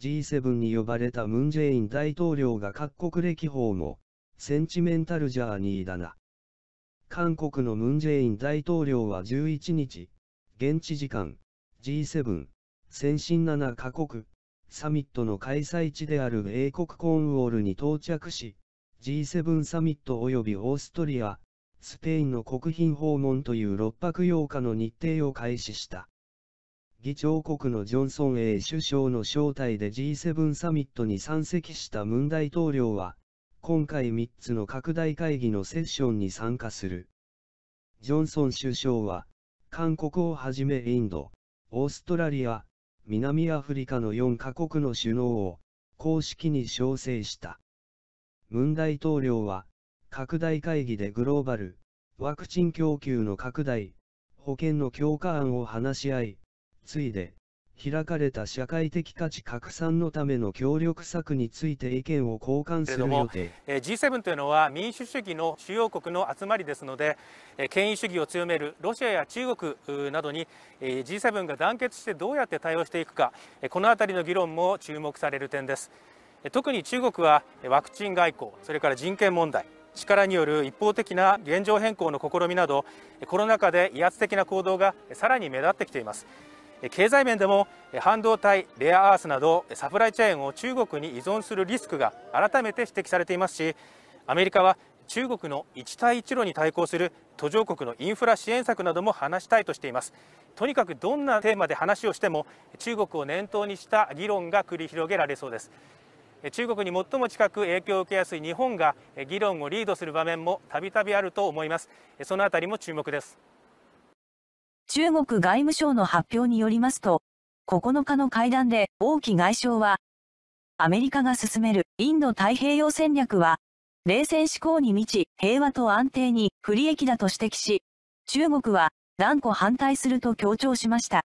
G7 に呼ばれたムンジェイン大統領が各国歴訪も、センチメンタルジャーニーだな。韓国のムンジェイン大統領は11日、現地時間、G7、先進7カ国、サミットの開催地である英国コーンウォールに到着し、G7 サミット及びオーストリア、スペインの国賓訪問という6泊8日の日程を開始した。議長国のジョンソン A 首相の招待で G7 サミットに参席したムン大統領は、今回3つの拡大会議のセッションに参加する。ジョンソン首相は、韓国をはじめインド、オーストラリア、南アフリカの4カ国の首脳を、公式に招請した。ムン大統領は、拡大会議でグローバル、ワクチン供給の拡大、保険の強化案を話し合い、ついで、開かれた社会的価値拡散のための協力策について意見を交換する予定 G7 というのは民主主義の主要国の集まりですので権威主義を強めるロシアや中国などに G7 が団結してどうやって対応していくかこのあたりの議論も注目される点です特に中国はワクチン外交それから人権問題力による一方的な現状変更の試みなどコロナ禍で威圧的な行動がさらに目立ってきています経済面でも半導体レアアースなどサプライチェーンを中国に依存するリスクが改めて指摘されていますしアメリカは中国の一帯一路に対抗する途上国のインフラ支援策なども話したいとしていますとにかくどんなテーマで話をしても中国を念頭にした議論が繰り広げられそうです中国に最も近く影響を受けやすい日本が議論をリードする場面もたびたびあると思いますそのあたりも注目です中国外務省の発表によりますと、9日の会談で王毅外相は、アメリカが進めるインド太平洋戦略は、冷戦思考に満ち、平和と安定に不利益だと指摘し、中国は断固反対すると強調しました。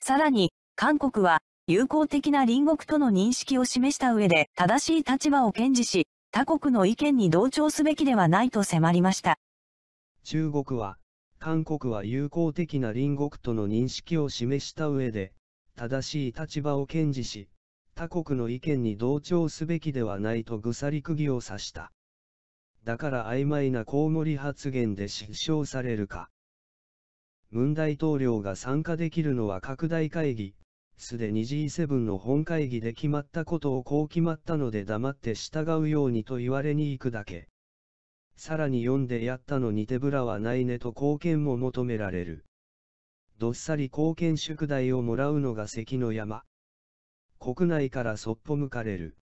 さらに、韓国は友好的な隣国との認識を示した上で正しい立場を堅持し、他国の意見に同調すべきではないと迫りました。中国は韓国は友好的な隣国との認識を示した上で、正しい立場を堅持し、他国の意見に同調すべきではないとぐさり釘を刺した。だから曖昧なコウモリ発言で失笑されるか。文大統領が参加できるのは拡大会議、すでに G7 の本会議で決まったことをこう決まったので黙って従うようにと言われに行くだけ。さらに読んでやったのに手ぶらはないねと貢献も求められる。どっさり貢献宿題をもらうのが関の山。国内からそっぽ向かれる。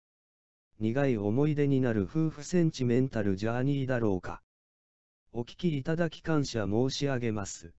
苦い思い出になる夫婦センチメンタルジャーニーだろうか。お聞きいただき感謝申し上げます。